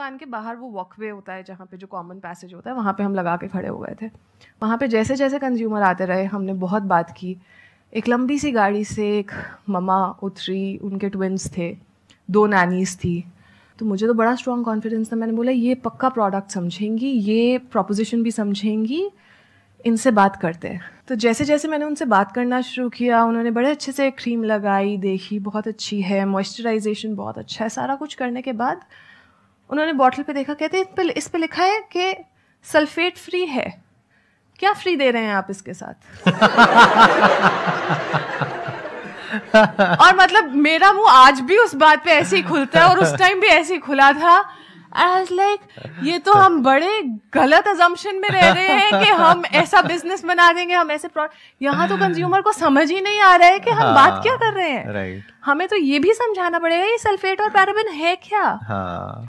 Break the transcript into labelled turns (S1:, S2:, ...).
S1: दुकान के बाहर वो वॉकवे होता है जहाँ पे जो कॉमन पैसेज होता है वहाँ पे हम लगा के खड़े हो गए थे वहाँ पे जैसे जैसे कंज्यूमर आते रहे हमने बहुत बात की एक लंबी सी गाड़ी से एक ममा उतरी उनके ट्विंस थे दो नानीज थी तो मुझे तो बड़ा स्ट्रॉन्ग कॉन्फिडेंस था मैंने बोला ये पक्का प्रोडक्ट समझेंगी ये प्रोपोजिशन भी समझेंगी इनसे बात करते हैं तो जैसे जैसे मैंने उनसे बात करना शुरू किया उन्होंने बड़े अच्छे से क्रीम लगाई देखी बहुत अच्छी है मॉइस्चराइजेशन बहुत अच्छा है सारा कुछ करने के बाद उन्होंने बॉटल पे देखा कहते इस इस पर लिखा है कि सल्फेट फ्री है क्या फ्री दे रहे हैं आप इसके साथ और मतलब मेरा मुंह आज भी उस बात पे ऐसे ही खुलता है और उस टाइम भी ऐसे ही खुला था एज लाइक ये तो हम बड़े गलत अजम्पन में रह रहे हैं कि हम ऐसा बिजनेस बना देंगे हम ऐसे यहाँ तो कंज्यूमर को समझ ही नहीं आ रहा है कि हम हाँ, बात क्या कर रहे हैं हमें तो ये भी समझाना पड़ेगा ये सल्फेट और पैराबिन है क्या हाँ.